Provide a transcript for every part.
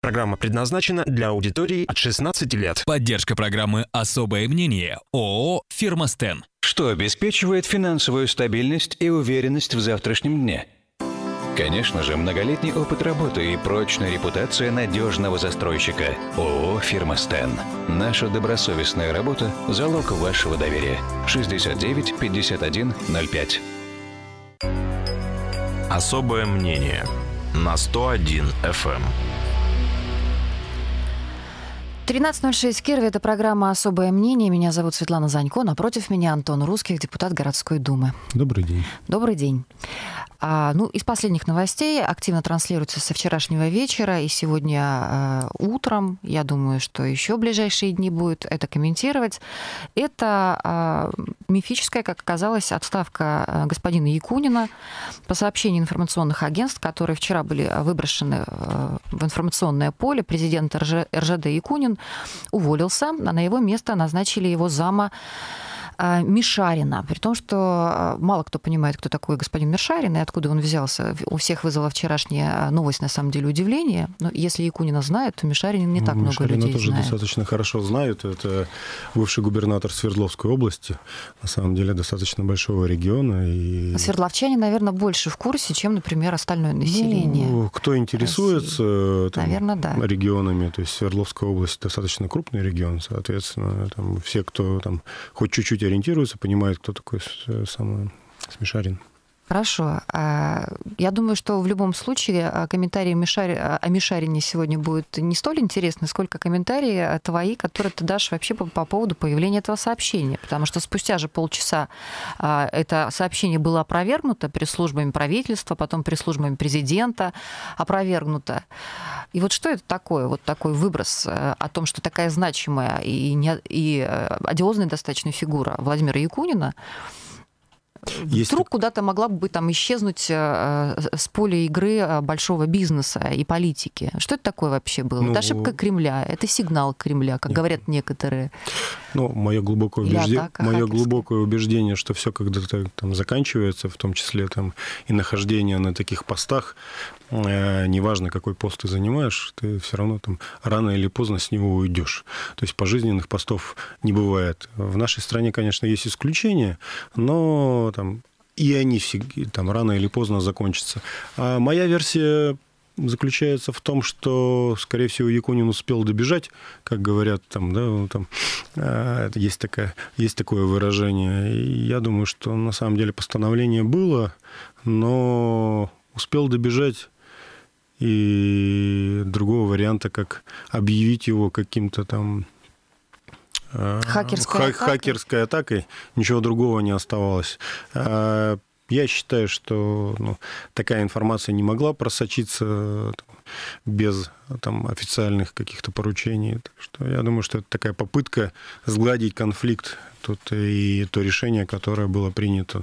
Программа предназначена для аудитории от 16 лет. Поддержка программы «Особое мнение» ООО «Фирмостен». Что обеспечивает финансовую стабильность и уверенность в завтрашнем дне? Конечно же, многолетний опыт работы и прочная репутация надежного застройщика. ООО Фирма Стен. Наша добросовестная работа – залог вашего доверия. 69 51 05. Особое мнение на 101 FM. 13.06 в Кирове. Это программа «Особое мнение». Меня зовут Светлана Занько. Напротив меня Антон Русских, депутат городской думы. Добрый день. Добрый день. А, ну, из последних новостей активно транслируется со вчерашнего вечера и сегодня а, утром. Я думаю, что еще ближайшие дни будет это комментировать. Это а, мифическая, как оказалось, отставка а, господина Якунина по сообщению информационных агентств, которые вчера были выброшены а, в информационное поле. Президент РЖ, РЖД Якунин уволился, а на его место назначили его зама а, Мишарина, при том, что а, мало кто понимает, кто такой господин Мишарин и откуда он взялся. У всех вызвала вчерашняя а, новость, на самом деле, удивление. Но если Якунина знают, то Мишарин не ну, так Мишарина много людей знает. тоже достаточно хорошо знают. Это бывший губернатор Свердловской области, на самом деле, достаточно большого региона. И... Свердловчане, наверное, больше в курсе, чем, например, остальное ну, население. Ну, кто интересуется там, наверное, да. регионами, то есть Свердловская область достаточно крупный регион, соответственно, там, все, кто там хоть чуть-чуть ориентируются, понимают, кто такой э, самый смешарин. Хорошо. А, я думаю, что в любом случае а, комментарии Мишари... А, о Мишарине сегодня будут не столь интересны, сколько комментарии твои, которые ты дашь вообще по, по поводу появления этого сообщения. Потому что спустя же полчаса это сообщение было опровергнуто пресс-службами правительства, потом пресс-службами президента опровергнуто. И вот что это такое, вот такой выброс о том, что такая значимая и, не... и одиозная достаточно фигура Владимира Якунина, есть... Вдруг куда-то могла бы там исчезнуть э, э, с поля игры э, большого бизнеса и политики. Что это такое вообще было? Ну... Это ошибка Кремля, это сигнал Кремля, как Нет. говорят некоторые. Ну, мое глубокое, убежде... так, а мое глубокое убеждение, что все когда-то там заканчивается, в том числе там и нахождение на таких постах, э, неважно, какой пост ты занимаешь, ты все равно там рано или поздно с него уйдешь. То есть пожизненных постов не бывает. В нашей стране, конечно, есть исключения, но там и они всегда, там рано или поздно закончатся. А моя версия заключается в том, что, скорее всего, Якунин успел добежать, как говорят там, да, там э, есть, такая, есть такое выражение. И я думаю, что на самом деле постановление было, но успел добежать и другого варианта, как объявить его каким-то там а, Хакерской, ха- атакой. хакерской атакой ничего другого не оставалось. А, я считаю, что ну, такая информация не могла просочиться без там, официальных каких-то поручений. Так что я думаю, что это такая попытка сгладить конфликт тут и то решение, которое было принято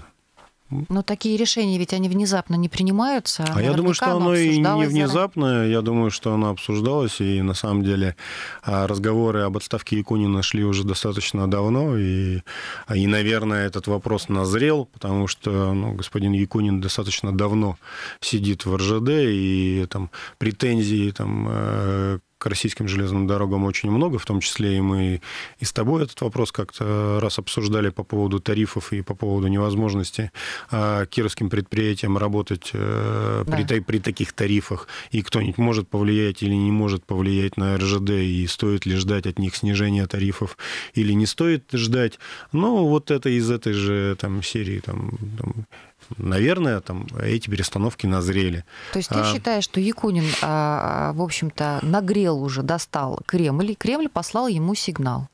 но такие решения ведь они внезапно не принимаются. А, а я думаю, что оно и не внезапное. Я думаю, что оно обсуждалось. И на самом деле а, разговоры об отставке Якунина шли уже достаточно давно. И, и наверное, этот вопрос назрел, потому что ну, господин Якунин достаточно давно сидит в РЖД. И там претензии там, э, к российским железным дорогам очень много, в том числе и мы и с тобой этот вопрос как-то раз обсуждали по поводу тарифов и по поводу невозможности а, кировским предприятиям работать а, да. при, при таких тарифах, и кто-нибудь может повлиять или не может повлиять на РЖД, и стоит ли ждать от них снижения тарифов или не стоит ждать. Но ну, вот это из этой же там, серии там, там, наверное, там эти перестановки назрели. То есть ты а... считаешь, что Якунин, а, а, в общем-то, нагрел уже, достал Кремль, и Кремль послал ему сигнал?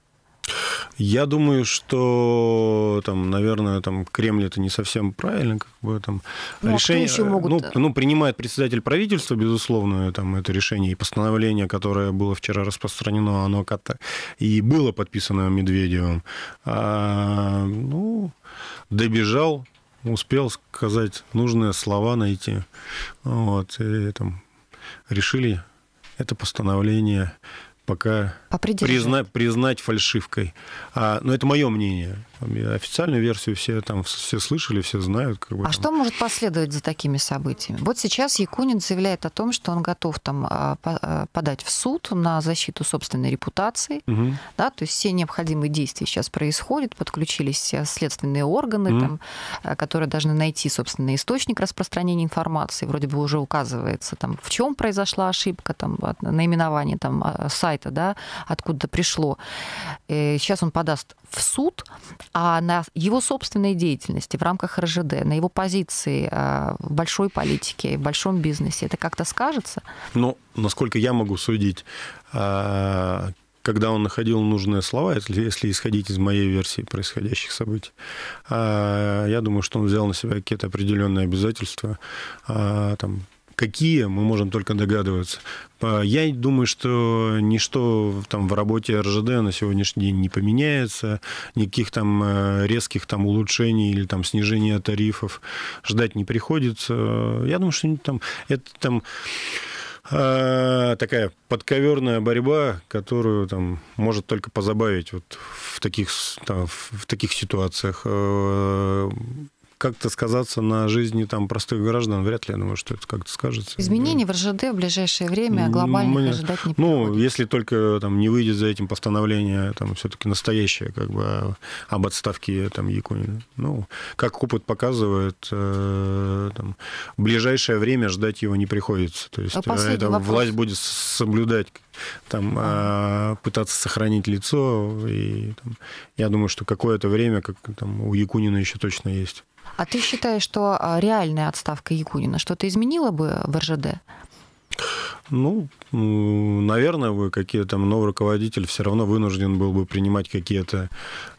Я думаю, что там, наверное, там Кремль это не совсем правильно, как бы там ну, а решение. еще могут... ну, э, ну, принимает председатель правительства, безусловно, там это решение и постановление, которое было вчера распространено, оно как-то и было подписано Медведевым. А, ну, добежал успел сказать нужные слова найти. Вот, и там решили это постановление пока призна, признать фальшивкой. А, но это мое мнение. Официальную версию все там все слышали, все знают. Как бы, а там. что может последовать за такими событиями? Вот сейчас Якунин заявляет о том, что он готов там а, а, подать в суд на защиту собственной репутации. Угу. Да, то есть все необходимые действия сейчас происходят. Подключились все э, следственные органы, угу. там, э, которые должны найти, собственный источник распространения информации. Вроде бы уже указывается, там, в чем произошла ошибка, там, наименование там, а, сайта это, да, откуда пришло. Э, сейчас он подаст в суд, а на его собственной деятельности в рамках РЖД, на его позиции э, в большой политике, в большом бизнесе, это как-то скажется? Ну, насколько я могу судить, э, когда он находил нужные слова, если исходить из моей версии происходящих событий, я думаю, что он взял на себя какие-то определенные обязательства, там, Какие, мы можем только догадываться. Я думаю, что ничто там в работе РЖД на сегодняшний день не поменяется, никаких там э, резких там улучшений или там снижения тарифов ждать не приходится. Я думаю, что там это там э, такая подковерная борьба, которую там может только позабавить вот в таких там, в таких ситуациях э, как-то сказаться на жизни там простых граждан, вряд ли, я думаю, что это как-то скажется. Изменений в РЖД в ближайшее время глобально Мне... ожидать не Ну, если только там не выйдет за этим постановление там все-таки настоящее, как бы а, об отставке там Якунина. Ну, как опыт показывает, э, там, в ближайшее время ждать его не приходится. То есть а э, это, власть будет соблюдать там, а, пытаться сохранить лицо. И, там, я думаю, что какое-то время как, там, у Якунина еще точно есть. А ты считаешь, что а, реальная отставка Якунина что-то изменила бы в РЖД? Ну, наверное, вы какие-то там новый руководитель все равно вынужден был бы принимать какие-то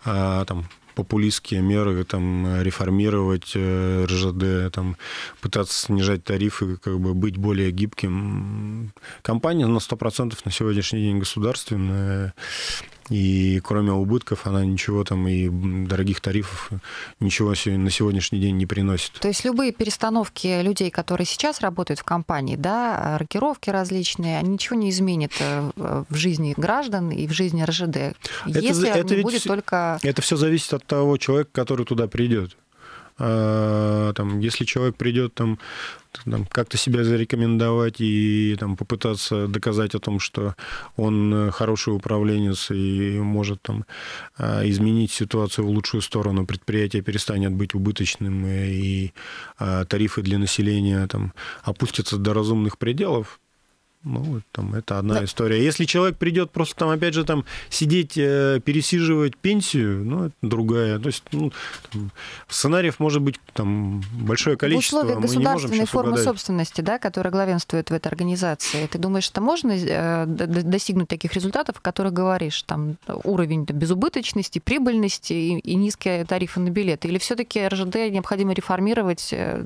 а, там популистские меры, там, реформировать э, РЖД, там, пытаться снижать тарифы, как бы быть более гибким. Компания на 100% на сегодняшний день государственная, и кроме убытков она ничего там и дорогих тарифов ничего на сегодняшний день не приносит. То есть любые перестановки людей, которые сейчас работают в компании, да, рокировки различные, они ничего не изменят э, в жизни граждан и в жизни РЖД, это, если это не ведь, будет только... Это все зависит от того человека, который туда придет. А, там, если человек придет там, там как-то себя зарекомендовать и там попытаться доказать о том, что он э, хороший управленец и может там а, изменить ситуацию в лучшую сторону, предприятие перестанет быть убыточным и а, тарифы для населения там опустятся до разумных пределов, ну, там, это одна да. история. Если человек придет просто там, опять же, там сидеть, э, пересиживать пенсию, ну, это другая. То есть ну, там, сценариев может быть там большое количество. В условиях государственной формы угадать. собственности, да, которая главенствует в этой организации, ты думаешь, что можно э, достигнуть таких результатов, о которых говоришь? Там уровень там, безубыточности, прибыльности и, и низкие тарифы на билеты? Или все-таки РЖД необходимо реформировать, э,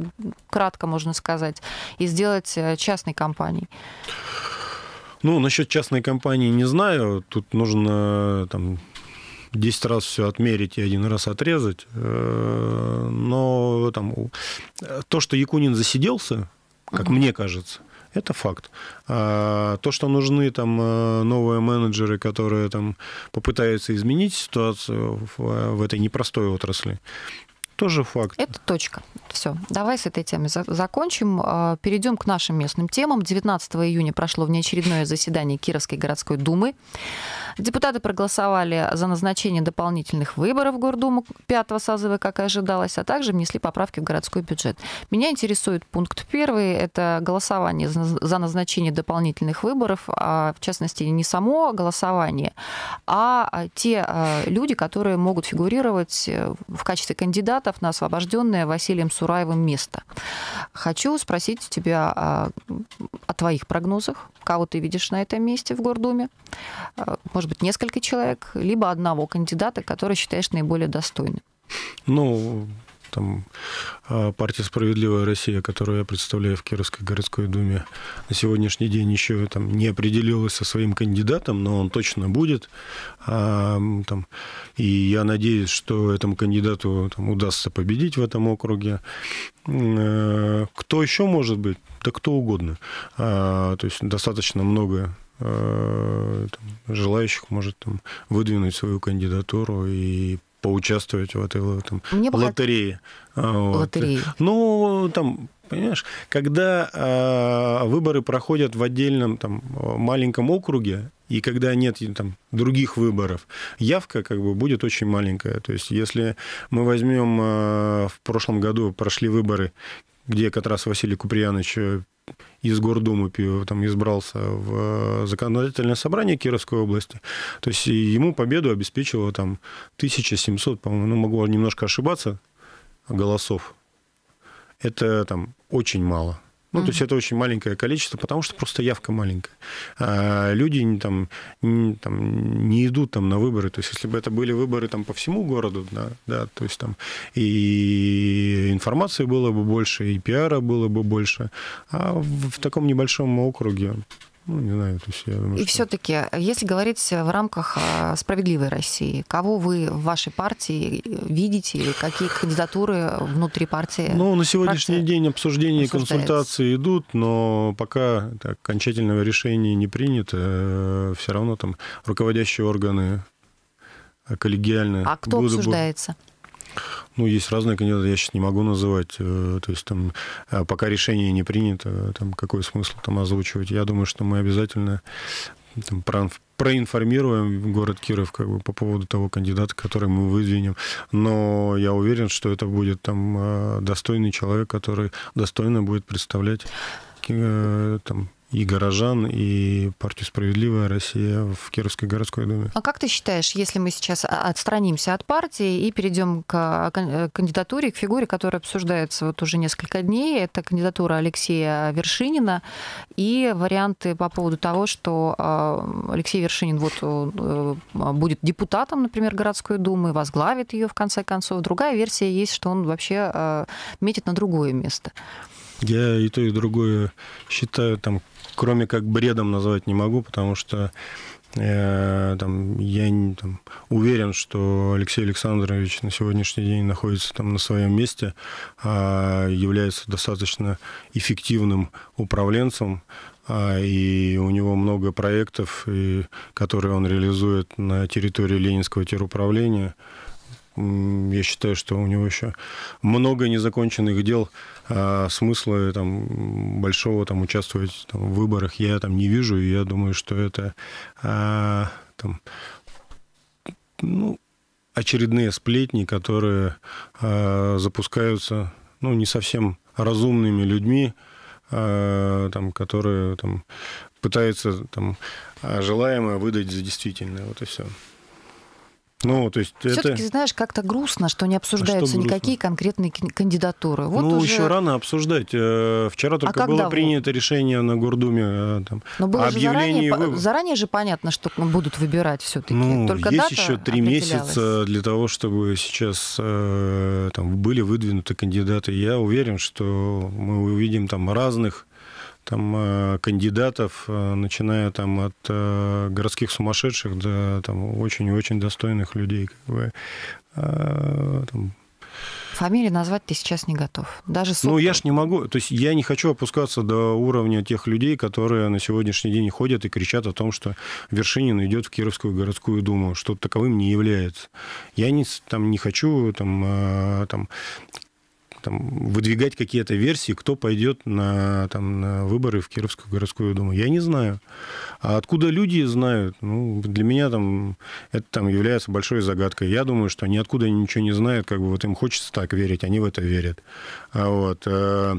кратко можно сказать, и сделать э, частной компанией? Ну, насчет частной компании не знаю. Тут нужно э, там 10 раз все отмерить и один раз отрезать. Э, но там, э, то, что Якунин засиделся, как мне кажется, это факт. А то, что нужны там новые менеджеры, которые там попытаются изменить ситуацию в, в этой непростой отрасли, тоже факт. Это точка. Все, давай с этой темой закончим. А, Перейдем к нашим местным темам. 19 июня прошло внеочередное заседание Кировской городской думы. Депутаты проголосовали за назначение дополнительных выборов в Гордуму 5 созыва, как и ожидалось, а также внесли поправки в городской бюджет. Меня интересует пункт первый. Это голосование за назначение дополнительных выборов, а в частности не само голосование, а, а те а, люди, которые могут фигурировать э, в качестве кандидатов кандидатов на освобожденное Василием Сураевым место. Хочу спросить у тебя о, а, о твоих прогнозах. Кого ты видишь на этом месте в Гордуме? А, может быть, несколько человек, либо одного кандидата, который считаешь наиболее достойным? Ну, там а, партия «Справедливая Россия», которую я представляю в Кировской городской думе, на сегодняшний день еще там не определилась со своим кандидатом, но он точно будет. А, там, и я надеюсь, что этому кандидату там, удастся победить в этом округе. Э, кто еще может быть? Да кто угодно. А, то есть достаточно много а, желающих может там, выдвинуть свою кандидатуру и поучаствовать в этой там, Мне лотерее. А, вот. Лотереи. Ну, там, понимаешь, когда э, выборы проходят в отдельном там, маленьком округе, и когда нет там, других выборов, явка как бы будет очень маленькая. То есть если мы возьмем, э, в прошлом году прошли выборы где как раз Василий Куприянович э, из Гордумы там, избрался в э, законодательное собрание Кировской области. То есть ему победу обеспечило там 1700, по-моему, ну, могу немножко ошибаться, голосов. Это там очень мало. Ну, то есть это очень маленькое количество, потому что просто явка маленькая. А люди там не, там не идут там на выборы. То есть если бы это были выборы там по всему городу, да, да, то есть там и информации было бы больше, и пиара было бы больше. А в, в таком небольшом округе ну, не знаю, то есть я думаю, И что... все-таки, если говорить в рамках а, справедливой России, кого вы в вашей партии э, видите или какие кандидатуры внутри партии? Ну, на сегодняшний день обсуждения и консультации идут, но пока так, окончательного решения не принято, э, все равно там руководящие органы э, коллегиально. А кто будут, обсуждается? Ну, есть разные кандидаты, я сейчас не могу называть. Э, то есть там а, пока решение не принято, там какой смысл там озвучивать. Я думаю, что мы обязательно там, проинформируем город Киров как бы, по поводу того кандидата, который мы выдвинем. Но я уверен, что это будет там э, достойный человек, который достойно будет представлять э, там, и горожан, и партию «Справедливая Россия» в Кировской городской думе. А как ты считаешь, если мы сейчас отстранимся от партии и перейдем к э, э, кандидатуре, к фигуре, которая обсуждается вот уже несколько дней, это кандидатура Алексея Вершинина и варианты по поводу того, что э, Алексей Вершинин вот будет депутатом, например, городской думы, возглавит ее в конце концов. Другая версия есть, что он вообще метит на другое место. Я и то, и другое считаю там кроме как бредом назвать не могу, потому что э, там, я не, там, уверен, что Алексей Александрович на сегодняшний день находится там на своем месте, э, является достаточно эффективным управленцем, а, и у него много проектов, и, которые он реализует на территории Ленинского теруправления. Я считаю, что у него еще много незаконченных дел, а смысла э, там, большого там, участвовать там, в выборах я там не вижу, и я думаю, что это а, там, ну, очередные сплетни, которые а, запускаются ну, не совсем разумными людьми, а, там, которые там, пытаются там, а, желаемое выдать за действительное. Вот и все. Ну, то есть Все-таки, это... знаешь, как-то грустно, что не а обсуждаются что никакие конкретные кандидатуры. Вот ну, уже... еще рано обсуждать. Э, вчера а только а было вы? принято решение на Гордуме э, там, Но было же заранее, заранее же понятно, что будут выбирать все-таки. Ну, только есть еще три месяца для того, чтобы сейчас э, там, были выдвинуты кандидаты. Я уверен, что мы увидим там разных там э, кандидатов, э, начиная там от э, городских сумасшедших до там очень-очень достойных людей, как бы, там, Фамилии назвать ты сейчас не готов. Даже супер. Ну, я ж не могу. То есть я не хочу опускаться до уровня тех людей, которые на сегодняшний день ходят и кричат о том, что Вершинин идет в Кировскую городскую думу, что таковым не является. Я не, там, не хочу там, там, там, выдвигать какие-то версии, кто пойдет на, там, на выборы в Кировскую городскую думу. Я не знаю. А откуда люди знают? Ну, для меня там, это там, является большой загадкой. Я думаю, что они откуда ничего не знают, как бы вот им хочется так верить, они в это верят. А вот, э,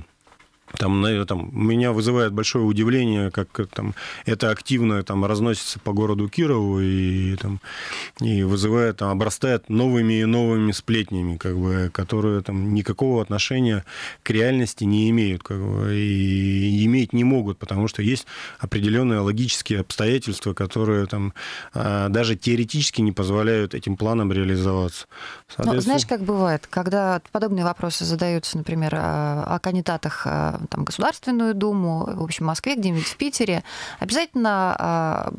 там, там, меня вызывает большое удивление, как там, это активно там, разносится по городу Кирову и, там, и вызывает, там, обрастает новыми и новыми сплетнями, как бы, которые там, никакого отношения к реальности не имеют как бы, и иметь не могут, потому что есть определенные логические обстоятельства, которые там, а, даже теоретически не позволяют этим планам реализоваться. Ну, Соответственно... Но, знаешь, как бывает, когда подобные вопросы задаются, например, о, о кандидатах а, Э, там, Государственную Думу, в общем, в Москве, где-нибудь в Питере, обязательно а,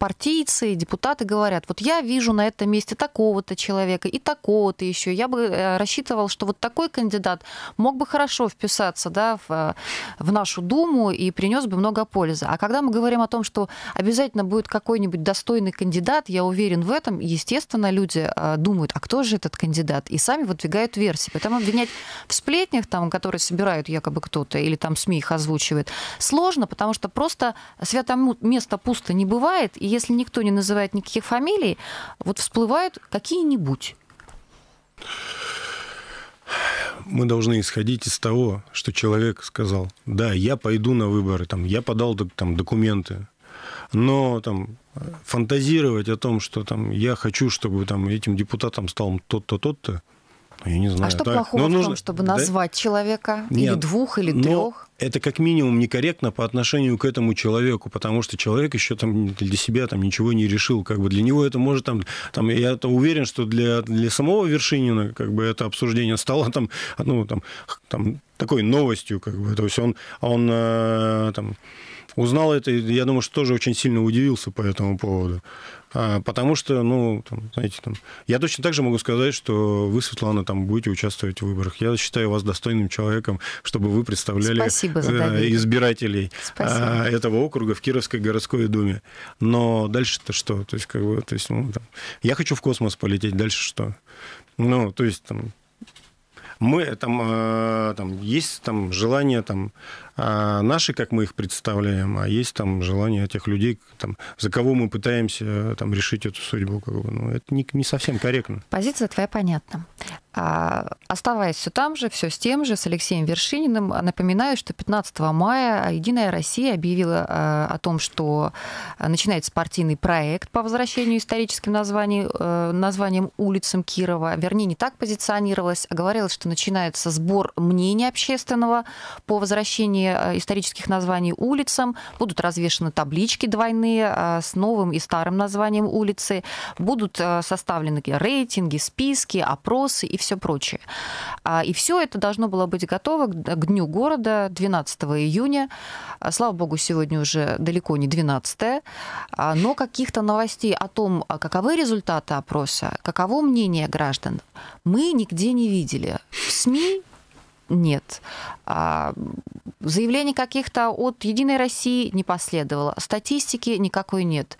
партийцы, депутаты говорят, вот я вижу на этом месте такого-то человека и такого-то еще. Я бы э, рассчитывал, что вот такой кандидат мог бы хорошо вписаться да, в, э, в нашу Думу и принес бы много пользы. А когда мы говорим о том, что обязательно будет какой-нибудь достойный кандидат, я уверен в этом, естественно, люди э, думают, а кто же этот кандидат? И сами выдвигают версии. Поэтому обвинять в сплетнях, там, которые собирают якобы кто-то, или там СМИ их озвучивает, сложно, потому что просто свято место пусто не бывает, и если никто не называет никаких фамилий, вот всплывают какие-нибудь? мы должны исходить из того, что человек сказал, да, я пойду на выборы, там, я подал там, документы, но там, фантазировать о том, что там, я хочу, чтобы там, этим депутатом стал тот-то, тот-то, ну, я не знаю. А что так. плохого Но в нужно... чтобы назвать да? человека? Нет. Или двух, или Но трех? Это как минимум некорректно по отношению к этому человеку, потому что человек еще там для себя там ничего не решил. Как бы для него это может там, там я -то уверен, что для, для самого Вершинина как бы это обсуждение стало там, ну, там, там такой новостью, как бы. То есть он, он э, там, узнал это, я думаю, что тоже очень сильно удивился по этому поводу. А, потому что, ну, там, знаете, там, я точно так же могу сказать, что вы, Светлана, там будете участвовать в выборах. Я считаю вас достойным человеком, чтобы вы представляли э, избирателей а, Спасибо. этого округа в Кировской городской думе. Но дальше-то что? То есть, как бы, то есть, ну, там, я хочу в космос полететь, дальше что? Ну, то есть, там, мы там, э, там есть там желание там а, наши, как мы их представляем, а есть там желание тех людей, там, за кого мы пытаемся э, там решить эту судьбу. Как бы. Ну, это не, не совсем корректно. Позиция твоя понятна. А, оставаясь все там же, все с тем же, с Алексеем Вершининым, напоминаю, что 15 мая «Единая Россия» объявила а, о том, что начинается партийный проект по возвращению историческим названием, названием улицам Кирова. Вернее, не так позиционировалась, а говорилось, что начинается сбор мнения общественного по возвращении э, исторических названий улицам. Будут развешаны таблички двойные э, с новым и старым названием улицы. Будут э, составлены рейтинги, списки, опросы и все прочее. А, и все это должно было быть готово к Дню города 12 июня. А, слава богу, сегодня уже далеко не 12 а, но каких-то новостей о том, каковы результаты опроса, каково мнение граждан, мы нигде не видели. В СМИ нет. А, заявлений каких-то от «Единой России» не последовало. Статистики никакой нет.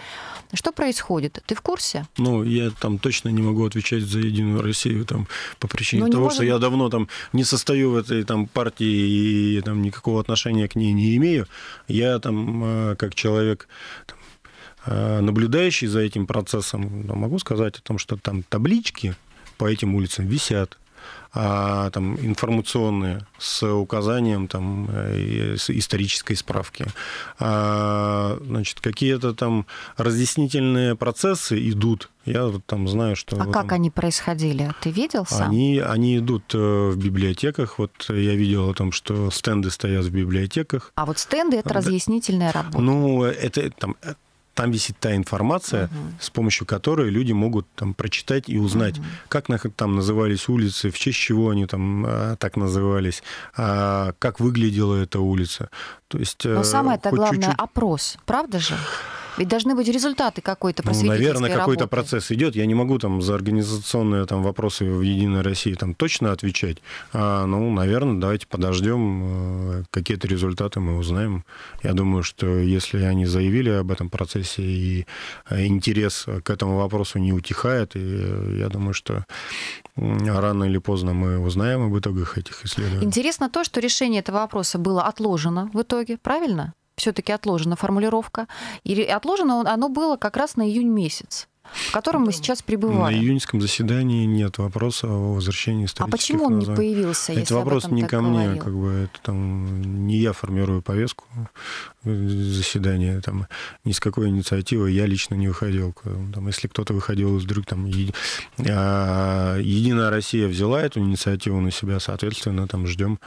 Что происходит? Ты в курсе? Ну, я там точно не могу отвечать за «Единую Россию» там, по причине Но ну, того, может... что я давно там не состою в этой там партии и там никакого отношения к ней не имею. Я там а, как человек там, а, наблюдающий за этим процессом, ну, могу сказать о том, что там таблички по этим улицам висят. А, там, информационные с указанием там, э, исторической справки. А, значит, какие-то там разъяснительные процессы идут. Я вот там знаю, что... А этом... как они происходили? Ты видел сам? Они, они идут э, в библиотеках. Вот я видел о том, что стенды стоят в библиотеках. А вот стенды — это разъяснительная работа? Ну, это там э, там висит та информация, угу. с помощью которой люди могут там прочитать и узнать, угу. как там назывались улицы, в честь чего они там а, так назывались, а, как выглядела эта улица. То есть, Но э, самое-то главное чуть-чуть... опрос, правда же? Ведь должны быть результаты какой-то просветительской ну, Наверное, какой-то процесс идет. Я не могу там за организационные там, вопросы в «Единой России» там, точно отвечать. А, ну, наверное, давайте подождем. Э, какие-то результаты мы узнаем. Я думаю, что если они заявили об этом процессе и э, интерес к этому вопросу не утихает, и э, я думаю, что рано или поздно мы узнаем об итогах этих исследований. Интересно то, что решение этого вопроса было отложено в итоге, правильно? все-таки отложена формулировка. И отложено оно было как раз на июнь месяц в котором мы сейчас пребываем. На июньском заседании нет вопроса о возвращении а исторических А почему он названий. не появился, если Это вопрос не ко говорил? мне, как бы это там не я формирую повестку, заседания, там ни с какой инициативой я лично не выходил. Там, если кто-то выходил из друг там еди... а, Единая Россия взяла эту инициативу на себя, соответственно, там ждем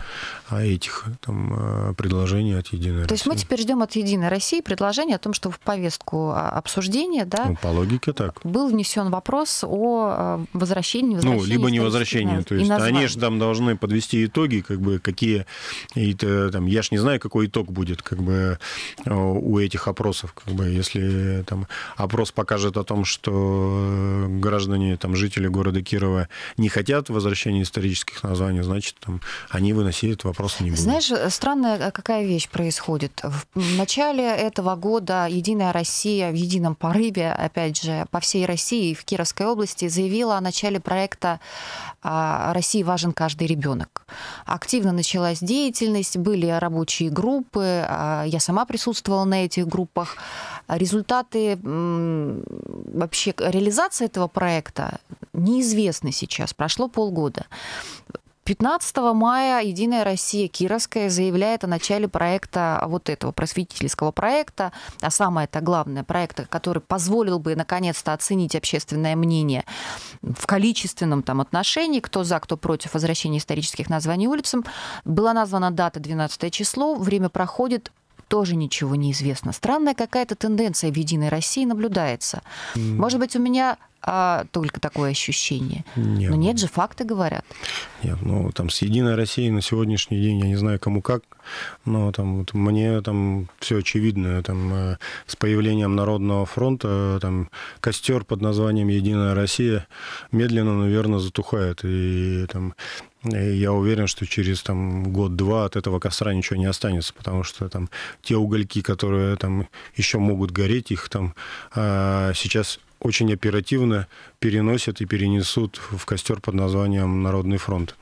а этих там, а, предложений от Единой То России. То есть мы теперь ждем от Единой России предложение о том, что в повестку а, обсуждения, да, ну, по логике так, был внесен вопрос о возвращении, возвращении ну либо не возвращении, то есть они же там должны подвести итоги, как бы какие, и, э, там я ж не знаю, какой итог будет, как бы Э, у этих опросов. Как бы, если там, опрос покажет о том, что э, граждане, там, жители города Кирова не хотят возвращения исторических названий, значит, там, они выносили этот вопрос не будут. Знаешь, странная э, какая вещь происходит. В начале этого года «Единая Россия» в едином порыве, опять же, по всей России и в Кировской области заявила о начале проекта а, «России важен каждый ребенок». Активно началась деятельность, были рабочие группы, а, я сам сама присутствовала на этих группах. А результаты вообще реализации этого проекта неизвестны сейчас. Прошло полгода. 15 мая «Единая Россия» Кировская заявляет о начале проекта, вот этого просветительского проекта, а самое это главное, проекта, который позволил бы наконец-то оценить общественное мнение в количественном там отношении, кто за, кто против возвращения исторических названий улицам. Была названа дата 12 число, время проходит, тоже ничего не известно. Странная какая-то тенденция в «Единой России» наблюдается. Может быть, у меня а только такое ощущение. Нет. Но нет ну же, факты говорят. Нет, ну там с Единой Россией на сегодняшний день, я не знаю кому как, но там вот мне там все очевидно. Там, э, с появлением Народного фронта э, там костер под названием Единая Россия медленно, наверное, затухает. И там и я уверен, что через там, год-два от этого костра ничего не останется, потому что там те угольки, которые там еще могут гореть, их там а, сейчас очень оперативно переносят и перенесут в костер под названием Народный фронт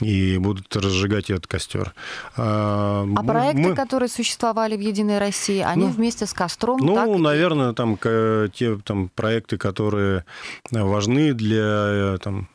и будут разжигать этот костер. А, а ну, проекты, мы... которые существовали в Единой России, они ну, вместе с костром? Ну, так... наверное, там те там проекты, которые важны для там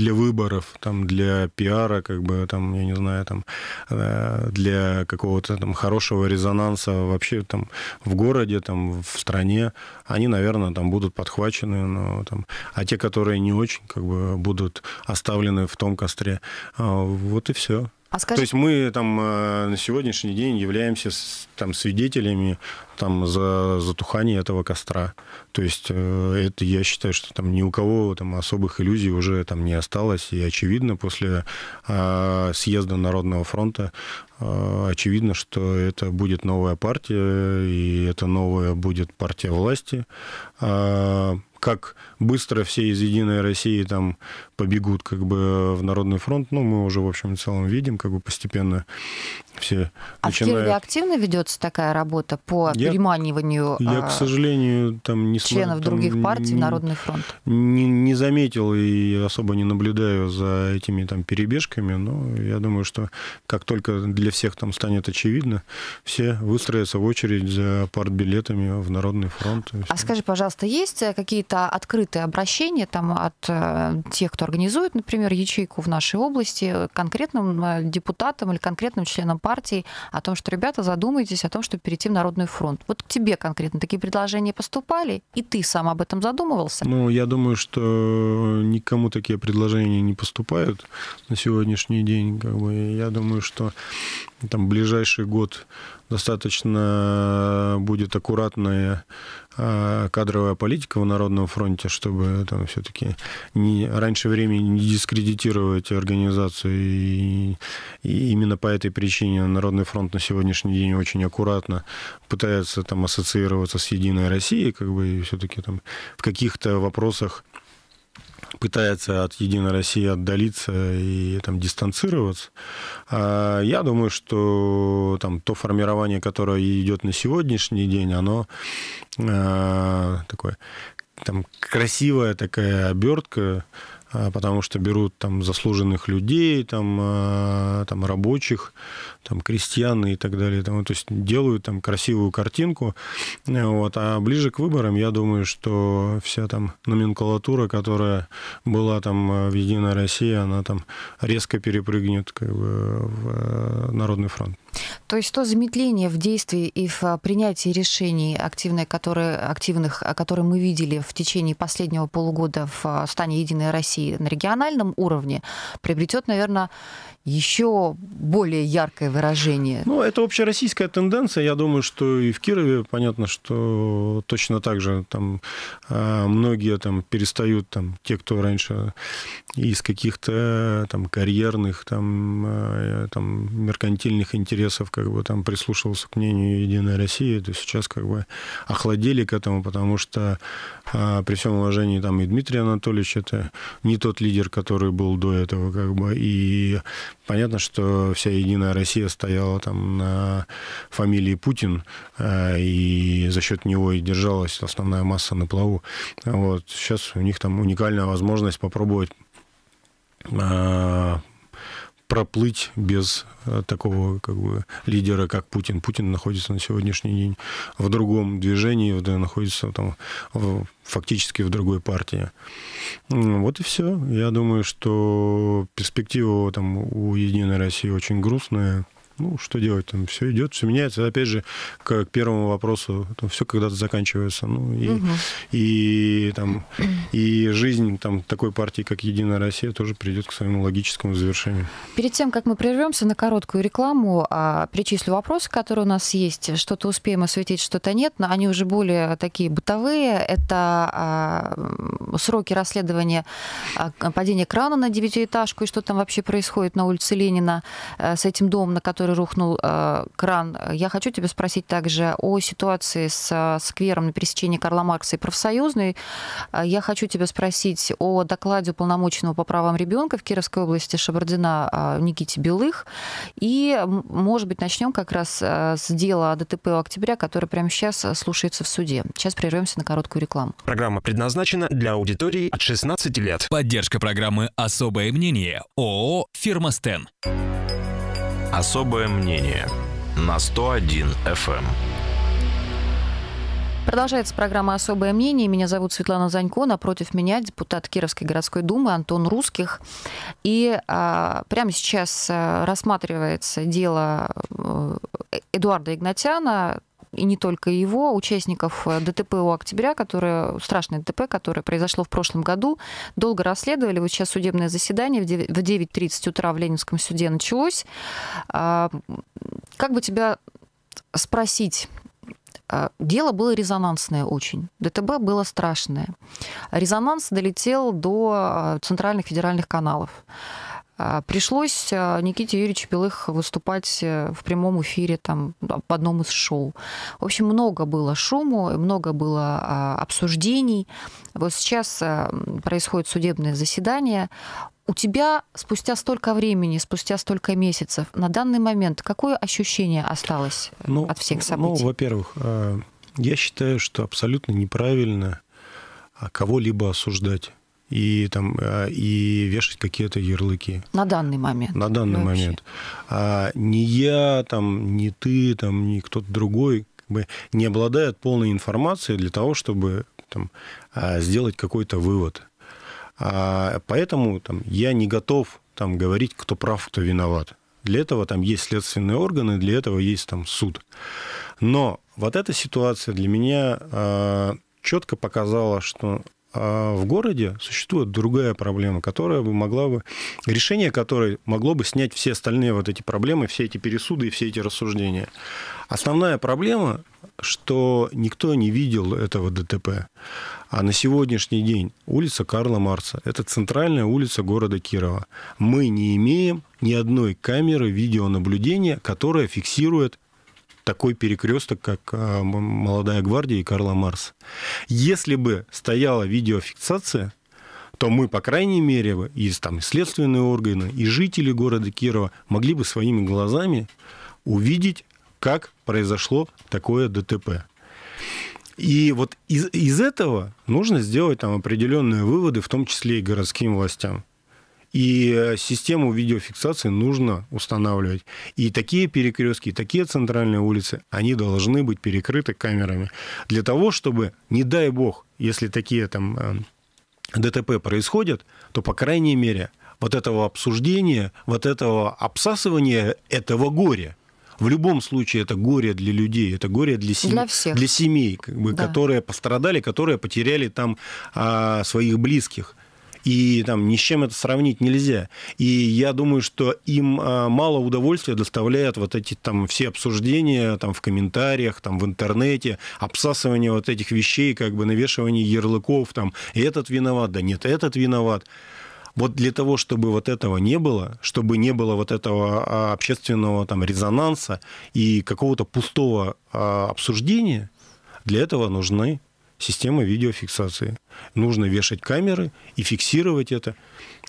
для выборов, там, для пиара, как бы, там, я не знаю, там, э, для какого-то там хорошего резонанса вообще там в городе, там, в стране, они, наверное, там будут подхвачены, но там, а те, которые не очень, как бы, будут оставлены в том костре, а, вот и все. А скажи... То есть мы там э, на сегодняшний день являемся там свидетелями там за затухание этого костра. То есть э, это я считаю, что там ни у кого там особых иллюзий уже там не осталось и очевидно после а, съезда Народного фронта э, очевидно, что это будет новая партия и это новая будет партия власти. А, как быстро все из «Единой России» там побегут как бы в Народный фронт, ну, мы уже, в общем и целом, видим как бы постепенно все а начинают... в Кирове активно ведется такая работа по я, переманиванию Я, а, к сожалению, там не членов там, других партий не, Народный фронт? Не, не заметил и особо не наблюдаю за этими там перебежками, но я думаю, что как только для всех там станет очевидно, все выстроятся в очередь за партбилетами в Народный фронт. А скажи, пожалуйста, есть э, какие-то открытые обращения там от э, тех, кто организует, например, ячейку в нашей области э, конкретным депутатам или конкретным членам партии? партий о том, что, ребята, задумайтесь о том, чтобы перейти в Народный фронт. Вот к тебе конкретно такие предложения поступали, и ты сам об этом задумывался? Ну, я думаю, что никому такие предложения не поступают на сегодняшний день. Как бы. Я думаю, что там ближайший год достаточно э, будет аккуратная э, кадровая политика в Народном фронте, чтобы там все-таки не, раньше времени не дискредитировать организацию. И, и именно по этой причине Народный фронт на сегодняшний день очень аккуратно пытается там ассоциироваться с Единой Россией, как бы и все-таки там в каких-то вопросах пытается от «Единой России» отдалиться и там дистанцироваться. А я думаю, что там то формирование, которое идет на сегодняшний день, оно э, такое там красивая такая обертка, а, потому что берут там заслуженных людей, там, а, там рабочих, там крестьян и так далее. Там, то есть делают там красивую картинку. Вот. А ближе к выборам, я думаю, что вся там номенклатура, которая была там в «Единой России», она там резко перепрыгнет как бы, в э, Народный фронт. То есть то замедление в действии и в а, принятии решений, активное, которые, активных, которые мы видели в течение последнего полугода в а, стане «Единой России» на региональном уровне, приобретет, наверное, еще более яркое выражение? Ну, это общероссийская тенденция. Я думаю, что и в Кирове понятно, что точно так же там а, многие там перестают, там, те, кто раньше из каких-то там карьерных, там, а, там меркантильных интересов как бы там прислушивался к мнению Единой России, то сейчас как бы охладели к этому, потому что а, при всем уважении там и Дмитрий Анатольевич это не тот лидер, который был до этого, как бы, и Понятно, что вся Единая Россия стояла там на фамилии Путин, э, и за счет него и держалась основная масса на плаву. Вот. Сейчас у них там уникальная возможность попробовать э, проплыть без э, такого как бы, лидера, как Путин. Путин находится на сегодняшний день в другом движении, э, находится там, в, фактически в другой партии. Вот и все. Я думаю, что перспектива там, у «Единой России» очень грустная ну, что делать, там все идет, все меняется. Опять же, к, первому вопросу, там все когда-то заканчивается. Ну, и, угу. и, там, и жизнь там, такой партии, как Единая Россия, тоже придет к своему логическому завершению. Перед тем, как мы прервемся на короткую рекламу, а, перечислю вопросы, которые у нас есть. Что-то успеем осветить, что-то нет, но они уже более такие бытовые. Это а, сроки расследования а, падения крана на девятиэтажку и что там вообще происходит на улице Ленина с этим домом, на который который рухнул э, кран. Я хочу тебя спросить также о ситуации с э, сквером на пересечении Карла Маркса и Профсоюзной. Э, я хочу тебя спросить о докладе уполномоченного по правам ребенка в Кировской области Шабардина э, Никите Белых. И, может быть, начнем как раз э, с дела ДТП октября, которое прямо сейчас слушается в суде. Сейчас прервемся на короткую рекламу. Программа предназначена для аудитории от 16 лет. Поддержка программы «Особое мнение» ООО «Фирма Стен». Особое мнение на 101 FM. Эм. Продолжается программа «Особое мнение». Меня зовут Светлана Занько. Напротив меня депутат Кировской городской думы Антон Русских. И а, прямо сейчас а, рассматривается дело э, Эдуарда Игнатяна, и не только его, участников э, ДТП у октября, которое, страшное ДТП, которое произошло в прошлом году, долго расследовали. Вот сейчас судебное заседание в 9.30 утра в Ленинском суде началось. А, как бы тебя спросить, а, Дело было резонансное очень. ДТБ было страшное. Резонанс долетел до а, центральных федеральных каналов. А, пришлось а, Никите Юрьевичу Белых выступать э, в прямом эфире там, а, в одном из шоу. В общем, много было шуму, много было обсуждений. Вот сейчас происходит судебное заседание. У тебя спустя столько времени, спустя столько месяцев, на данный момент какое ощущение осталось э, ну, от всех ну, событий? Ну, во-первых, э, я считаю, что абсолютно неправильно кого-либо осуждать и, там, э, и вешать какие-то ярлыки. На данный момент. На данный момент. А не я, там, не ты, там, не кто-то другой как бы, не обладает полной информацией для того, чтобы там, а, сделать какой-то вывод. А поэтому там, я не готов там, говорить, кто прав, кто виноват. Для этого там есть следственные органы, для этого есть там суд. Но вот эта ситуация для меня э, четко показала, что а в городе существует другая проблема, которая бы могла бы, решение которой могло бы снять все остальные вот эти проблемы, все эти пересуды и все эти рассуждения. Основная проблема, что никто не видел этого ДТП. А на сегодняшний день улица Карла Марса – это центральная улица города Кирова. Мы не имеем ни одной камеры видеонаблюдения, которая фиксирует такой перекресток, как а, «Молодая гвардия» и «Карла Марс». Если бы стояла видеофиксация, то мы, по крайней мере, и там, и следственные органы, и жители города Кирова могли бы своими глазами увидеть, как произошло такое ДТП. И вот из, из этого нужно сделать там определенные выводы, в том числе и городским властям. И э, систему видеофиксации нужно устанавливать. И такие перекрестки, и такие центральные улицы, они должны быть перекрыты камерами. Для того, чтобы, не дай бог, если такие там эм, ДТП происходят, то, по крайней мере, вот этого обсуждения, вот этого обсасывания этого горя, в любом случае это горе для людей, это горе для, сем... для, всех. для семей, как бы, да. которые пострадали, которые потеряли там а, своих близких. И там ни с чем это сравнить нельзя. И я думаю, что им а, мало удовольствия доставляют вот эти там все обсуждения там в комментариях, там в интернете, обсасывание вот этих вещей, как бы навешивание ярлыков, там этот виноват, да нет, этот виноват. Вот для того, чтобы вот этого не было, чтобы не было вот этого а, общественного там резонанса и какого-то пустого а, обсуждения, для этого нужны система видеофиксации. Нужно вешать камеры и фиксировать это.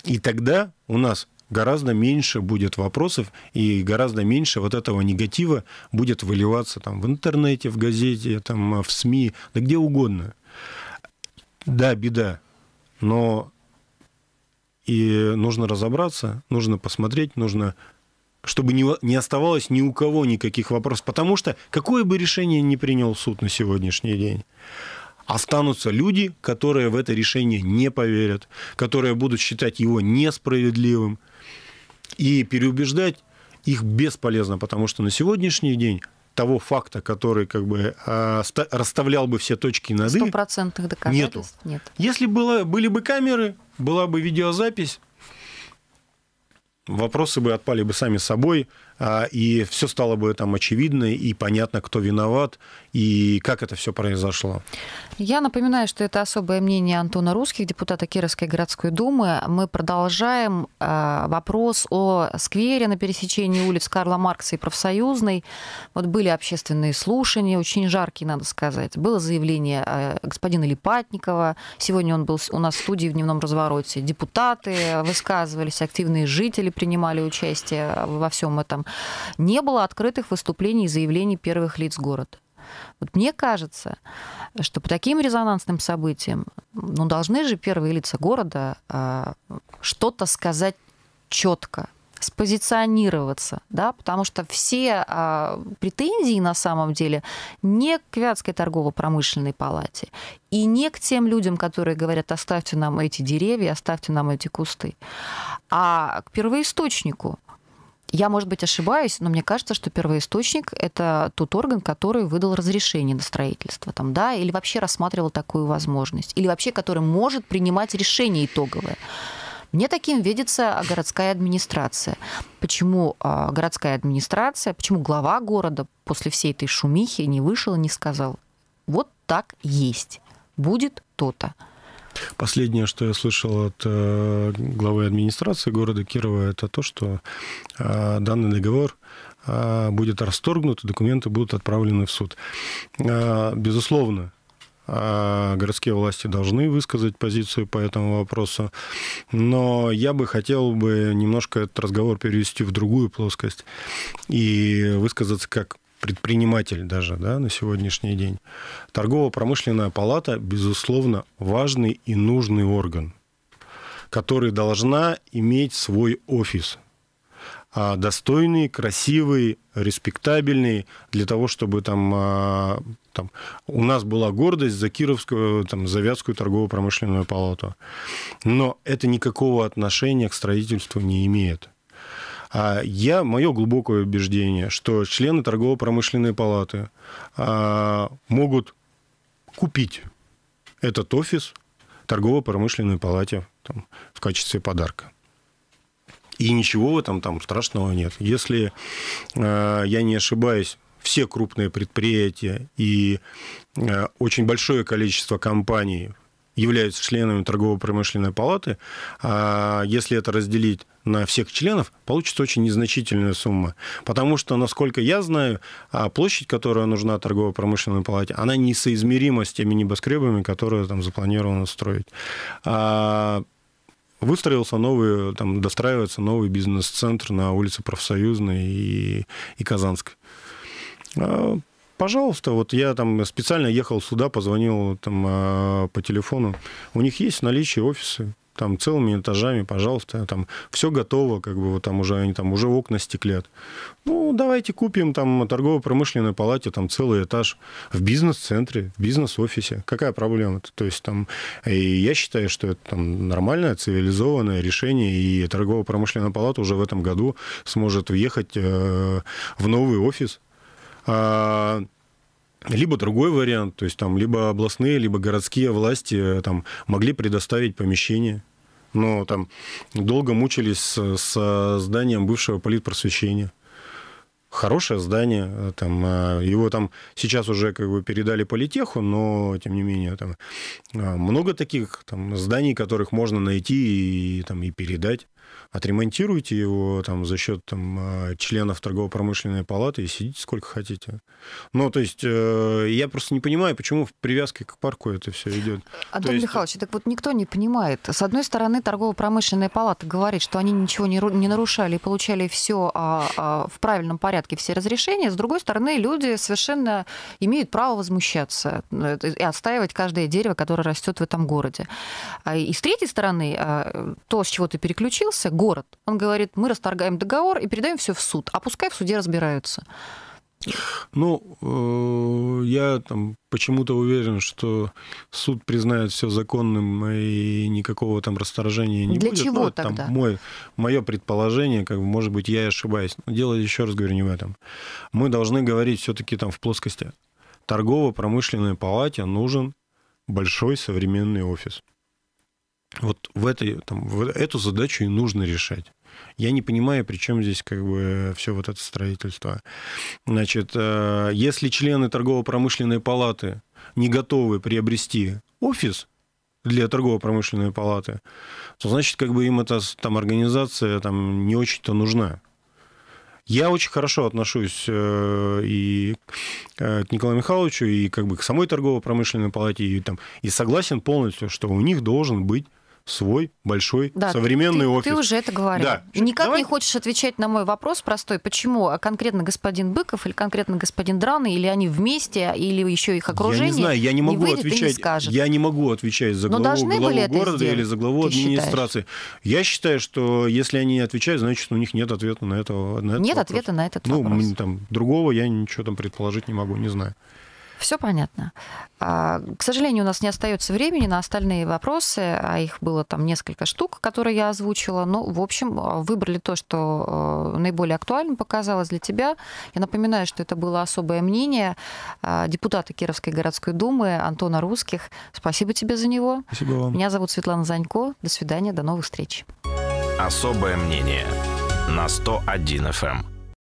И тогда у нас гораздо меньше будет вопросов и гораздо меньше вот этого негатива будет выливаться там в интернете, в газете, там, э, в СМИ, да где угодно. Да, беда, но и нужно разобраться, нужно посмотреть, нужно чтобы не, оставалось ни у кого никаких вопросов. Потому что какое бы решение не принял суд на сегодняшний день, Останутся люди, которые в это решение не поверят, которые будут считать его несправедливым. И переубеждать их бесполезно, потому что на сегодняшний день того факта, который как бы а, расставлял бы все точки над «и», стопроцентных доказательств нету. нет. Если было, были бы камеры, была бы видеозапись, вопросы бы отпали бы сами собой, а, и все стало бы там очевидно и понятно, кто виноват и как это все произошло. Я напоминаю, что это особое мнение Антона Русских, депутата Кировской городской думы. Мы продолжаем а, вопрос о сквере на пересечении улиц Карла Маркса и Профсоюзной. Вот были общественные слушания, очень жаркие, надо сказать. Было заявление а, господина Липатникова. Сегодня он был у нас в студии в дневном развороте. Депутаты высказывались, активные жители принимали участие во всем этом не было открытых выступлений и заявлений первых лиц города. Вот мне кажется, что по таким резонансным событиям ну, должны же первые лица города э, что-то сказать четко, спозиционироваться, да, потому что все а, претензии на самом деле не к Вятской торгово-промышленной палате и не к тем людям, которые говорят, оставьте нам эти деревья, оставьте нам эти кусты, а к первоисточнику, я, может быть, ошибаюсь, но мне кажется, что первоисточник – это тот орган, который выдал разрешение на строительство, там, да, или вообще рассматривал такую возможность, или вообще который может принимать решение итоговое. Мне таким видится городская администрация. Почему а, городская администрация, почему глава города после всей этой шумихи не вышел и не сказал, вот так есть, будет то-то. -то. Последнее, что я слышал от э, главы администрации города Кирова, это то, что э, данный договор э, будет расторгнут, и документы будут отправлены в суд. Безусловно, городские власти должны высказать позицию по этому вопросу. Но я бы хотел бы немножко этот разговор перевести в другую плоскость и высказаться как предприниматель даже да, на сегодняшний день. Торгово-промышленная палата, безусловно, важный и нужный орган, который должна иметь свой офис. А достойный, красивый, респектабельный, для того, чтобы там, а, там, у нас была гордость за Кировскую, э, там, за Вятскую торгово-промышленную палату. Но это никакого отношения к строительству не имеет. А, я, мое глубокое убеждение, что члены торгово-промышленной палаты а, могут купить этот офис торгово-промышленной палате там, в качестве подарка. И ничего в этом там страшного нет. Если э, я не ошибаюсь, все крупные предприятия и э, очень большое количество компаний являются членами торгово-промышленной палаты. А если это разделить на всех членов, получится очень незначительная сумма. Потому что, насколько я знаю, а, площадь, которая нужна торгово-промышленной палате, она несоизмерима с теми небоскребами, которые там запланировано строить а, выстроился новый, там, достраивается новый бизнес-центр на улице Профсоюзной и, и Казанской. А, пожалуйста, вот я там специально ехал сюда, позвонил там по телефону. У них есть наличие офисы там целыми этажами, пожалуйста, там все готово, как бы вот там уже они там уже окна стеклят. Ну, давайте купим там торгово-промышленной палате там целый этаж в бизнес-центре, в бизнес-офисе. Какая проблема-то? То есть там, и я считаю, что это там нормальное, цивилизованное решение, и торгово-промышленная палата уже в этом году сможет въехать э, в новый офис. А, либо другой вариант, то есть там либо областные, либо городские власти э, там, могли предоставить помещение, но там долго мучились с, с зданием бывшего политпросвещения. Хорошее здание, э, там, э, его там сейчас уже как бы передали политеху, но тем не менее там много таких там, зданий, которых можно найти и, там, и передать отремонтируйте его там, за счет там, а, членов торгово-промышленной палаты и сидите сколько хотите. Ну, то есть э, я просто не понимаю, почему в привязке к парку это все идет. Антон есть... Михайлович, так вот никто не понимает. С одной стороны, торгово-промышленная палата говорит, что они ничего не, не нарушали и получали все а, а, в правильном порядке, все разрешения. С другой стороны, люди совершенно имеют право возмущаться э, и отстаивать каждое дерево, которое растет в этом городе. А, и с третьей стороны, а, то, с чего ты переключился, город. Он говорит, мы расторгаем договор и передаем все в суд, а пускай в суде разбираются. Ну, э, я там почему-то уверен, что суд признает все законным и никакого там расторжения не Для будет. Для чего ну, тогда? мой, мое предположение, как бы, может быть, я и ошибаюсь. Но дело, еще раз говорю, не в этом. Мы должны говорить все-таки там в плоскости. Торгово-промышленной палате нужен большой современный офис. Вот в, этой, там, в эту задачу и нужно решать. Я не понимаю, при чем здесь как бы все вот это строительство. Значит, э, если члены торгово-промышленной палаты не готовы приобрести офис для торгово-промышленной палаты, то значит, как бы им эта там, организация там, не очень-то нужна. Я очень хорошо отношусь э, и э, к Николаю Михайловичу, и как бы к самой торгово-промышленной палате, и, там, и согласен полностью, что у них должен быть свой большой да, современный ты, офис. Ты уже это говорил. Да. И никак Давай. не хочешь отвечать на мой вопрос простой, почему конкретно господин Быков или конкретно господин Драны, или они вместе, или еще их окружение. Я не знаю, я не могу не отвечать. Не Я не могу отвечать за Но главу, главу города сделать, или за главу администрации. Считаешь? Я считаю, что если они не отвечают, значит у них нет ответа на это. На этот нет вопрос. ответа на этот ну, вопрос. Ну там другого я ничего там предположить не могу, не знаю. Все понятно. А, к сожалению, у нас не остается времени на остальные вопросы, а их было там несколько штук, которые я озвучила. Ну, в общем, а, выбрали то, что э, наиболее актуально показалось для тебя. Я напоминаю, что это было особое мнение а, депутата Кировской городской думы Антона Русских. Спасибо тебе за него. Спасибо вам. Меня зовут Светлана Занько. До свидания, до новых встреч. Особое мнение на 101 FM.